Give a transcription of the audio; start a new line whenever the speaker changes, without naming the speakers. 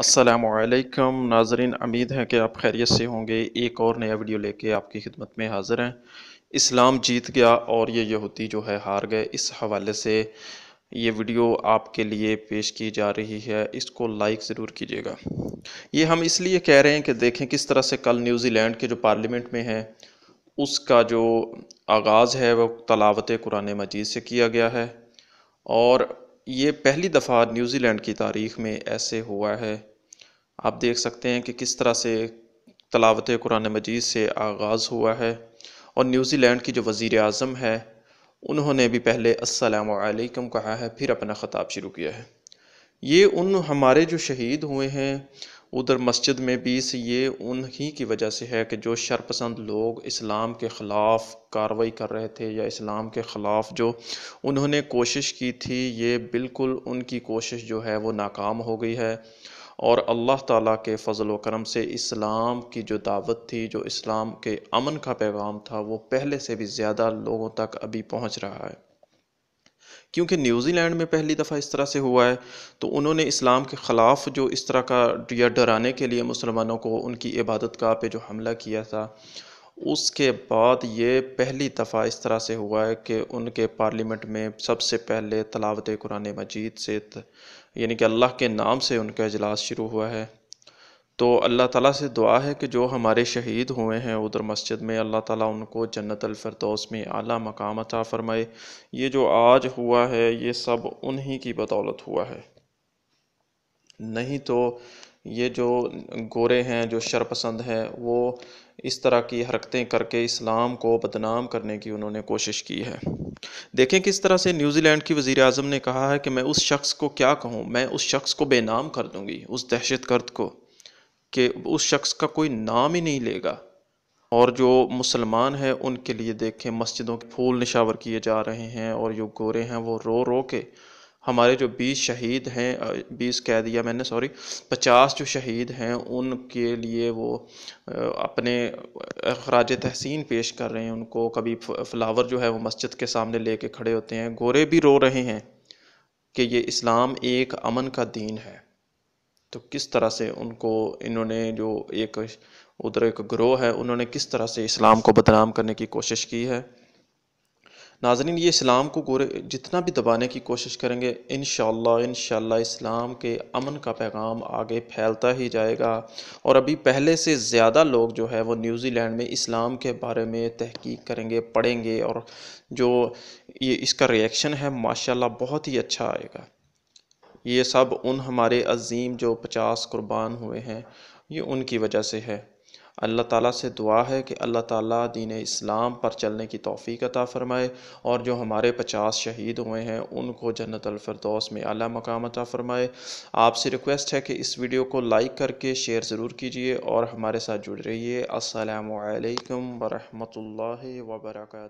असलकम नाजरीन उम्मीद है कि आप खैरियत से होंगे एक और नया वीडियो लेके आपकी खिदमत में हाज़िर हैं इस्लाम जीत गया और ये यहूदी जो है हार गए इस हवाले से ये वीडियो आपके लिए पेश की जा रही है इसको लाइक ज़रूर कीजिएगा ये हम इसलिए कह रहे हैं कि देखें किस तरह से कल न्यूज़ीलैंड के जो पार्लियामेंट में है उसका जो आगाज़ है वह तलावत कुरान मजीद से किया गया है और ये पहली दफ़ा न्यूज़ीलैंड की तारीख में ऐसे हुआ है आप देख सकते हैं कि किस तरह से तलावत कुरान मजीद से आगाज़ हुआ है और न्यूज़ीलैंड की जो वज़ी अजम है उन्होंने भी पहले असलकम कहा है फिर अपना ख़ताब शुरू किया है ये उन हमारे जो शहीद हुए हैं उधर मस्जिद में भी इस ये उन्हीं की वजह से है कि जो शरपसंद लोग इस्लाम के ख़िलाफ़ कार्रवाई कर रहे थे या इस्लाम के ख़िलाफ़ जो उन्होंने कोशिश की थी ये बिल्कुल उनकी कोशिश जो है वो नाकाम हो गई है और अल्लाह ताला के फ़जल करम से इस्लाम की जो दावत थी जो इस्लाम के अमन का पैगाम था वो पहले से भी ज़्यादा लोगों तक अभी पहुँच रहा है क्योंकि न्यूज़ीलैंड में पहली दफ़ा इस तरह से हुआ है तो उन्होंने इस्लाम के ख़िलाफ़ जो इस तरह का या डराने के लिए मुसलमानों को उनकी इबादत गाह पे जो हमला किया था उसके बाद ये पहली दफ़ा इस तरह से हुआ है कि उनके पार्लियामेंट में सबसे पहले तलावत कुरान मजीद से यानी कि अल्लाह के नाम से उनका इजलास शुरू हुआ है तो अल्लाह ताला से दुआ है कि जो हमारे शहीद हुए हैं उधर मस्जिद में अल्लाह ताला उनको जन्नत अलफरदौस में आला मकाम अता फ़रमाए ये जो आज हुआ है ये सब उन्हीं की बदौलत हुआ है नहीं तो ये जो गोरे हैं जो शरपसंद हैं वो इस तरह की हरकतें करके इस्लाम को बदनाम करने की उन्होंने कोशिश की है देखें किस तरह से न्यूजीलैंड की वज़ी अजम ने कहा है कि मैं उस शख्स को क्या कहूँ मैं उस शख्स को बेनाम कर दूँगी उस दहशत गर्द को कि उस शख्स का कोई नाम ही नहीं लेगा और जो मुसलमान हैं उनके लिए देखें मस्जिदों के फूल निशावर किए जा रहे हैं और जो गोरे हैं वो रो रो के हमारे जो बीस शहीद हैं बीस कह दिया मैंने सॉरी पचास जो शहीद हैं उनके लिए वो अपने अखराज तहसीन पेश कर रहे हैं उनको कभी फ्लावर जो है वो मस्जिद के सामने ले कर खड़े होते हैं गोरे भी रो रहे हैं कि ये इस्लाम एक अमन का दीन है तो किस तरह से उनको इन्होंने जो एक उधर एक ग्रोह है उन्होंने किस तरह से इस्लाम को बदनाम करने की कोशिश की है नाजरीन ये इस्लाम को गोरे जितना भी दबाने की कोशिश करेंगे इन इन इस्लाम के अमन का पैगाम आगे फैलता ही जाएगा और अभी पहले से ज़्यादा लोग जो है वो न्यूज़ीलैंड में इस्लाम के बारे में तहकीक करेंगे पढ़ेंगे और जो ये इसका रिएक्शन है माशाल्लाह बहुत ही अच्छा आएगा ये सब उन हमारे अजीम जो पचास कुर्बान हुए हैं ये उनकी वजह से है अल्लाह ताला से दुआ है कि अल्लाह ताला दीन इस्लाम पर चलने की तोफ़ी अता फ़रमाए और जो हमारे पचास शहीद हुए हैं उनको जन्नत अलफरदौस में अला मकाम अता फ़रमाए आपसे रिक्वेस्ट है कि इस वीडियो को लाइक करके शेयर ज़रूर कीजिए और हमारे साथ जुड़ रहिए असलकम वरहमल वर्का